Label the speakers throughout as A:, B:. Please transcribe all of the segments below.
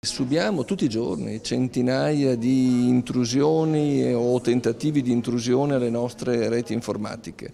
A: Subiamo tutti i giorni centinaia di intrusioni o tentativi di intrusione alle nostre reti informatiche.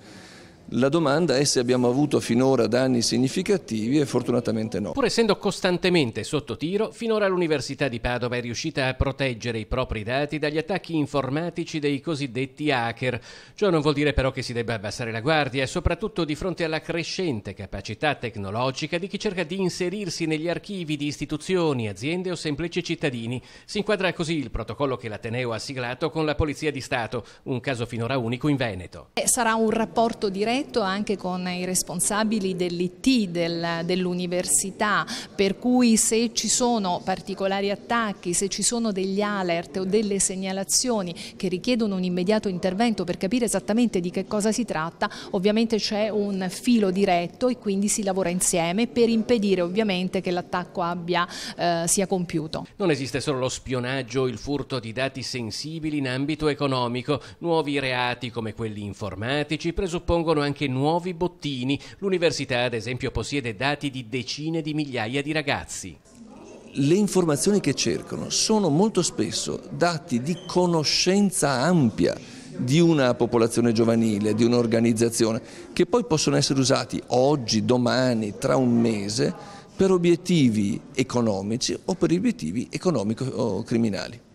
A: La domanda è se abbiamo avuto finora danni significativi e fortunatamente no. Pur
B: essendo costantemente sotto tiro, finora l'Università di Padova è riuscita a proteggere i propri dati dagli attacchi informatici dei cosiddetti hacker. Ciò non vuol dire però che si debba abbassare la guardia, soprattutto di fronte alla crescente capacità tecnologica di chi cerca di inserirsi negli archivi di istituzioni, aziende o semplici cittadini. Si inquadra così il protocollo che l'Ateneo ha siglato con la Polizia di Stato, un caso finora unico in Veneto.
C: Eh, sarà un rapporto diretto diretto anche con i responsabili dell'IT del, dell'università, per cui se ci sono particolari attacchi, se ci sono degli alert o delle segnalazioni che richiedono un immediato intervento per capire esattamente di che cosa si tratta, ovviamente c'è un filo diretto e quindi si lavora insieme per impedire ovviamente che l'attacco abbia, eh, sia compiuto.
B: Non esiste solo lo spionaggio, o il furto di dati sensibili in ambito economico, nuovi reati come quelli informatici presuppongono anche anche nuovi bottini. L'università, ad esempio, possiede dati di decine di migliaia di ragazzi
A: le informazioni che cercano sono molto spesso dati di conoscenza ampia di una popolazione giovanile, di un'organizzazione, che poi possono essere usati oggi, domani, tra un mese per obiettivi economici o per obiettivi economico-criminali.